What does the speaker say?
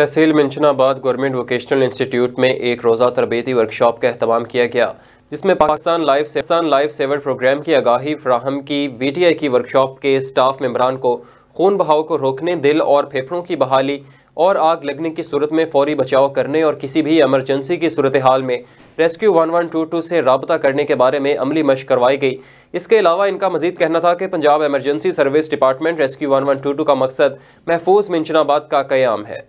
तहसील Minchinabad government vocational institute में एक रोज़ा तरबती वर्कशॉप का अहतमाम किया गया जिसमें Pakistan life Pakistan life saver programme की आगाही फ्राहम की वी टी आई की वर्कशॉप के स्टाफ मम्बरान को खून बहाव को रोकने दिल और फेफड़ों की बहाली और आग लगने की सूरत में फौरी बचाव करने और किसी भी एमरजेंसी की सूरत हाल में rescue one one two two से रबता करने के बारे में अमली मश करवाई गई इसके अलावा इनका मजीद कहना था कि Punjab emergency service department rescue one one two two का मकसद महफूज मिंशनाबाद का क्याम है